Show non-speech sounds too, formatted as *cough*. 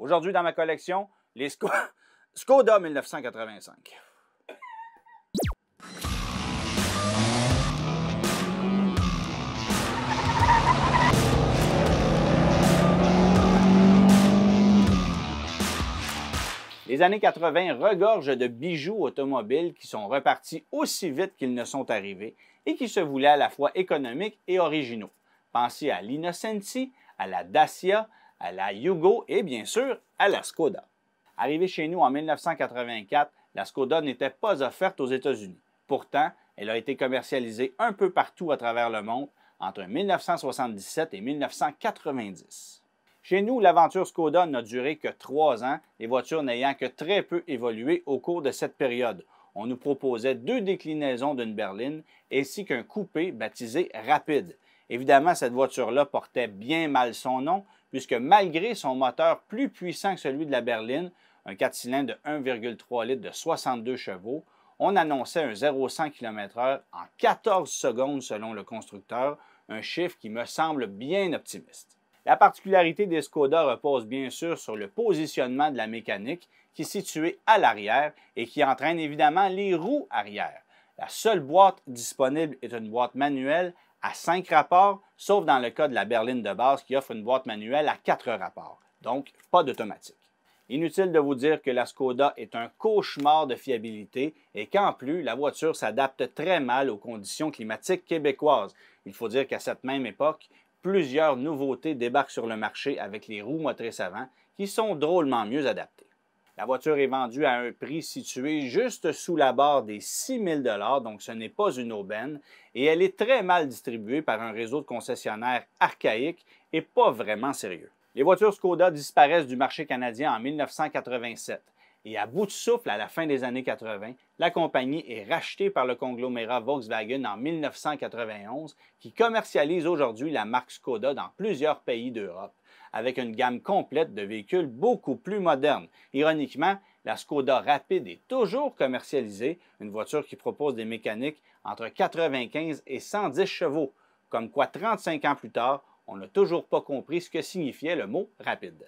Aujourd'hui, dans ma collection, les *laughs* Skoda 1985. Les années 80 regorgent de bijoux automobiles qui sont repartis aussi vite qu'ils ne sont arrivés et qui se voulaient à la fois économiques et originaux. Pensez à l'Innocenti, à la Dacia, à la Yugo et bien sûr à la Skoda. Arrivée chez nous en 1984, la Skoda n'était pas offerte aux États-Unis. Pourtant, elle a été commercialisée un peu partout à travers le monde entre 1977 et 1990. Chez nous, l'aventure Skoda n'a duré que trois ans, les voitures n'ayant que très peu évolué au cours de cette période. On nous proposait deux déclinaisons d'une berline ainsi qu'un coupé baptisé Rapide. Évidemment, cette voiture-là portait bien mal son nom puisque malgré son moteur plus puissant que celui de la berline, un 4 cylindres de 1,3 litres de 62 chevaux, on annonçait un 0-100 km/h en 14 secondes selon le constructeur, un chiffre qui me semble bien optimiste. La particularité des Skoda repose bien sûr sur le positionnement de la mécanique qui est située à l'arrière et qui entraîne évidemment les roues arrière. La seule boîte disponible est une boîte manuelle à 5 rapports, sauf dans le cas de la berline de base qui offre une boîte manuelle à quatre rapports, donc pas d'automatique. Inutile de vous dire que la Skoda est un cauchemar de fiabilité et qu'en plus, la voiture s'adapte très mal aux conditions climatiques québécoises. Il faut dire qu'à cette même époque, plusieurs nouveautés débarquent sur le marché avec les roues motrices avant qui sont drôlement mieux adaptées. La voiture est vendue à un prix situé juste sous la barre des 6000 dollars, donc ce n'est pas une aubaine, et elle est très mal distribuée par un réseau de concessionnaires archaïque et pas vraiment sérieux. Les voitures Skoda disparaissent du marché canadien en 1987 et à bout de souffle à la fin des années 80, la compagnie est rachetée par le conglomérat Volkswagen en 1991, qui commercialise aujourd'hui la marque Skoda dans plusieurs pays d'Europe, avec une gamme complète de véhicules beaucoup plus modernes. Ironiquement, la Skoda Rapide est toujours commercialisée, une voiture qui propose des mécaniques entre 95 et 110 chevaux, comme quoi 35 ans plus tard, on n'a toujours pas compris ce que signifiait le mot rapide.